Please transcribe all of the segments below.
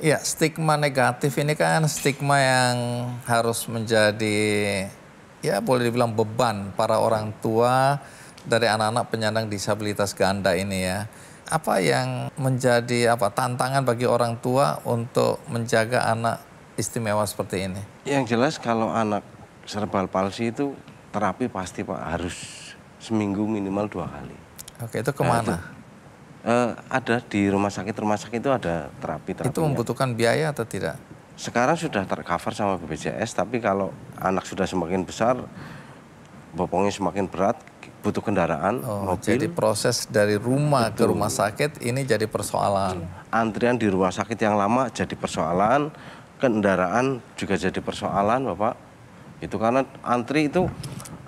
Ya, stigma negatif ini kan stigma yang harus menjadi ya boleh dibilang beban para orang tua dari anak-anak penyandang disabilitas ganda ini ya. Apa yang menjadi apa tantangan bagi orang tua untuk menjaga anak istimewa seperti ini? Yang jelas kalau anak cerebral palsi itu terapi pasti Pak harus seminggu minimal dua kali. Oke, itu kemana? Nah, itu Uh, ada di rumah sakit rumah sakit itu ada terapi terapi. Itu ya. membutuhkan biaya atau tidak? Sekarang sudah tercover sama BPJS, tapi kalau anak sudah semakin besar, bopongnya semakin berat, butuh kendaraan, oh, mobil. Jadi proses dari rumah itu. ke rumah sakit ini jadi persoalan. Iya. Antrian di rumah sakit yang lama jadi persoalan, kendaraan juga jadi persoalan, Bapak. Itu karena antri itu,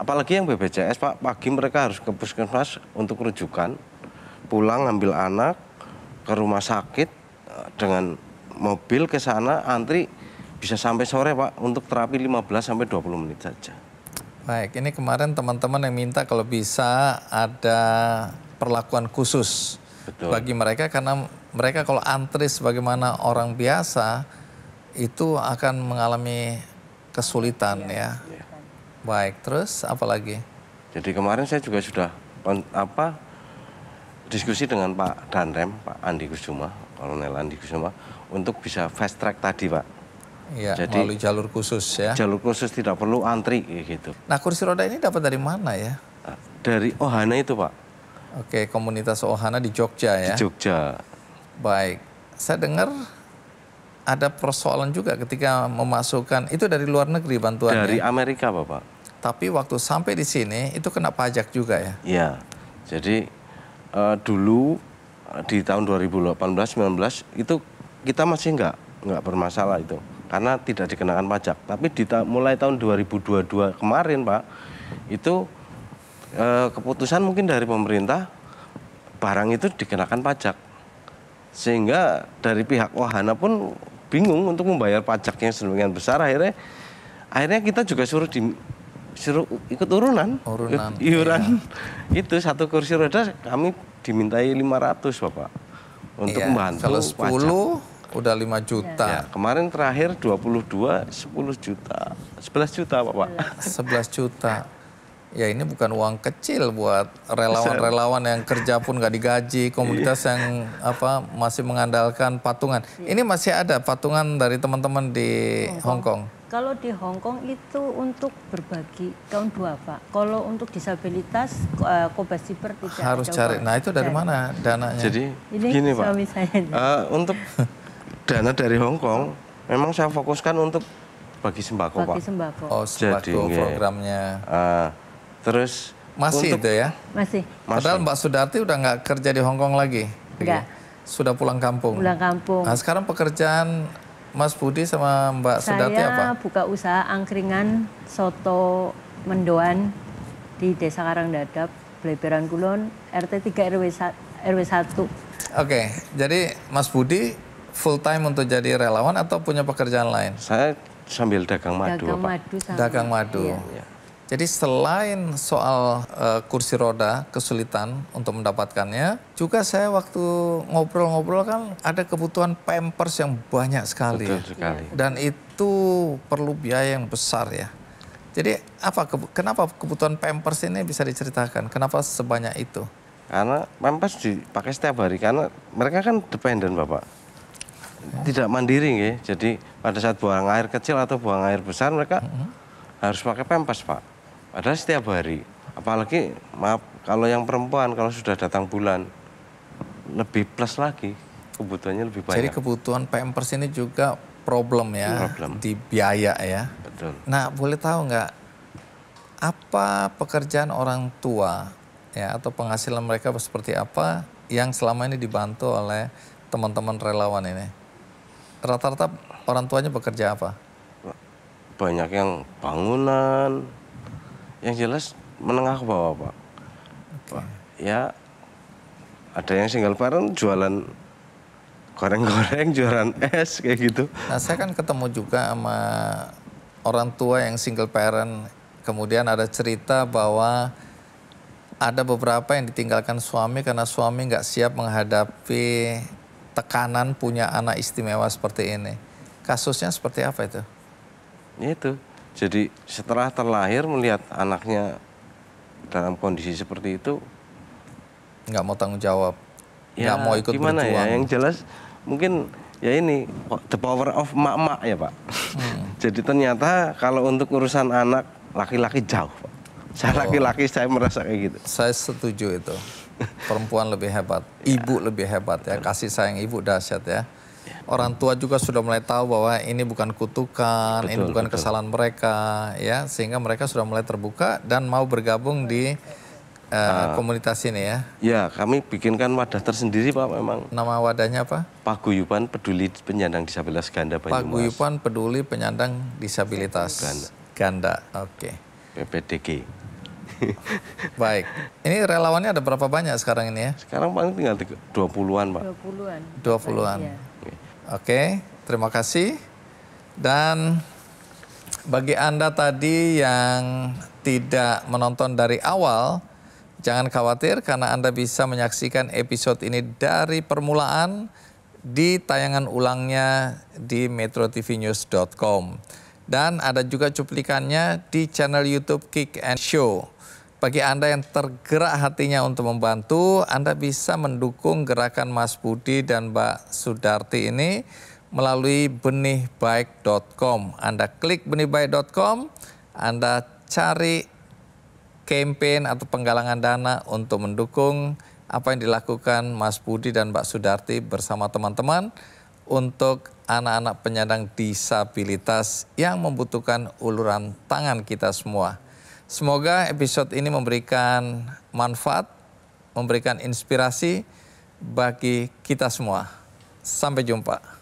apalagi yang BPJS Pak, pagi mereka harus ke puskesmas untuk rujukan pulang ambil anak ke rumah sakit eh, dengan mobil ke sana antri bisa sampai sore Pak untuk terapi 15 sampai 20 menit saja. Baik, ini kemarin teman-teman yang minta kalau bisa ada perlakuan khusus Betul. bagi mereka karena mereka kalau antri sebagaimana orang biasa itu akan mengalami kesulitan iya, ya. ya. ya. Baik, terus apa lagi? Jadi kemarin saya juga sudah apa diskusi dengan Pak Danrem, Pak Andi Kusuma, Kolonel Andi Kusuma, untuk bisa fast track tadi, Pak. Iya, Jadi melalui jalur khusus ya. Jalur khusus tidak perlu antri gitu. Nah kursi roda ini dapat dari mana ya? Ah, dari Ohana itu Pak. Oke komunitas Ohana di Jogja ya. Di Jogja. Baik, saya dengar ada persoalan juga ketika memasukkan itu dari luar negeri bantuannya. Dari Amerika Bapak. Tapi waktu sampai di sini itu kena pajak juga ya? Iya, jadi uh, dulu eh, di tahun 2018-19 itu kita masih nggak nggak bermasalah itu karena tidak dikenakan pajak. Tapi di ta mulai tahun 2022 kemarin Pak itu eh, keputusan mungkin dari pemerintah barang itu dikenakan pajak sehingga dari pihak wahana pun bingung untuk membayar pajaknya yang sedemikian besar akhirnya akhirnya kita juga suruh di, suruh ikut urunan, urunan ikut iuran iya. itu satu kursi roda kami dimintai 500 bapak untuk iya, membantu kalau 10 pajak. udah 5 juta ya, kemarin terakhir 22 10 juta 11 juta bapak 11 juta ya ini bukan uang kecil buat relawan-relawan yang kerja pun nggak digaji, komunitas iya. yang apa masih mengandalkan patungan. Iya. Ini masih ada patungan dari teman-teman di Hong Kong. Kalau di Hong Kong itu untuk berbagi tahun dua pak. Kalau untuk disabilitas eh, Kobas Siber tidak harus cari. Nah itu dari mana dana? Jadi ini gini pak. Saya. Uh, untuk dana dari Hong Kong memang saya fokuskan untuk bagi sembako bagi pak. Sembako. Oh sembako Jadi, programnya. Uh, Terus masih untuk, itu ya? Masih. Padahal Mbak Sudarti udah nggak kerja di Hong Kong lagi. Enggak. Sudah pulang kampung. Pulang kampung. Nah, sekarang pekerjaan Mas Budi sama Mbak Saya Sudarti apa? Saya buka usaha angkringan soto mendoan di Desa Karangdadap, Bleberan Kulon, RT 3 RW RW 1. Oke, jadi Mas Budi full time untuk jadi relawan atau punya pekerjaan lain? Saya sambil dagang madu. Dagang apa? madu. Sama. Dagang madu. Iya. iya. Jadi selain soal uh, kursi roda kesulitan untuk mendapatkannya, juga saya waktu ngobrol-ngobrol kan ada kebutuhan pampers yang banyak sekali. Betul ya. sekali. Dan itu perlu biaya yang besar ya. Jadi apa ke, kenapa kebutuhan pampers ini bisa diceritakan? Kenapa sebanyak itu? Karena pampers dipakai setiap hari karena mereka kan dependen Bapak. Tidak mandiri ya. Jadi pada saat buang air kecil atau buang air besar mereka mm -hmm. harus pakai pampers Pak Padahal setiap hari. Apalagi maaf kalau yang perempuan kalau sudah datang bulan lebih plus lagi kebutuhannya lebih banyak. Jadi kebutuhan pampers ini juga problem ya problem. di biaya ya. Betul. Nah boleh tahu nggak apa pekerjaan orang tua ya atau penghasilan mereka seperti apa yang selama ini dibantu oleh teman-teman relawan ini? Rata-rata orang tuanya bekerja apa? Banyak yang bangunan, yang jelas menengah ke bawah pak. Okay. Ya ada yang single parent jualan goreng-goreng, jualan es kayak gitu. Nah saya kan ketemu juga sama orang tua yang single parent. Kemudian ada cerita bahwa ada beberapa yang ditinggalkan suami karena suami nggak siap menghadapi tekanan punya anak istimewa seperti ini. Kasusnya seperti apa itu? Itu jadi setelah terlahir melihat anaknya dalam kondisi seperti itu, nggak mau tanggung jawab, ya, nggak mau ikut gimana ya? berjuang. ya? Yang jelas mungkin ya ini the power of mak-mak ya pak. Hmm. Jadi ternyata kalau untuk urusan anak laki-laki jauh. Pak. Saya oh. laki-laki oh. saya merasa kayak gitu. Saya setuju itu. Perempuan lebih hebat, ibu lebih hebat ya. Kasih sayang ibu dahsyat ya. Orang tua juga sudah mulai tahu bahwa ini bukan kutukan, betul, ini bukan betul. kesalahan mereka, ya sehingga mereka sudah mulai terbuka dan mau bergabung di uh, uh, komunitas ini ya. Ya, kami bikinkan wadah tersendiri Pak memang. Nama wadahnya apa? Paguyuban Peduli Penyandang Disabilitas Ganda Banyumas. Paguyuban Peduli Penyandang Disabilitas Ganda. Ganda. Oke. Okay. PPDG. Baik. Ini relawannya ada berapa banyak sekarang ini ya? Sekarang paling tinggal 20-an, Pak. 20-an. 20-an. 20 -an. 20 an 20 an Oke, terima kasih. Dan bagi Anda tadi yang tidak menonton dari awal, jangan khawatir karena Anda bisa menyaksikan episode ini dari permulaan di tayangan ulangnya di metrotvnews.com. Dan ada juga cuplikannya di channel YouTube Kick and Show bagi Anda yang tergerak hatinya untuk membantu, Anda bisa mendukung gerakan Mas Budi dan Mbak Sudarti ini melalui benihbaik.com. Anda klik benihbaik.com, Anda cari campaign atau penggalangan dana untuk mendukung apa yang dilakukan Mas Budi dan Mbak Sudarti bersama teman-teman untuk anak-anak penyandang disabilitas yang membutuhkan uluran tangan kita semua. Semoga episode ini memberikan manfaat, memberikan inspirasi bagi kita semua. Sampai jumpa.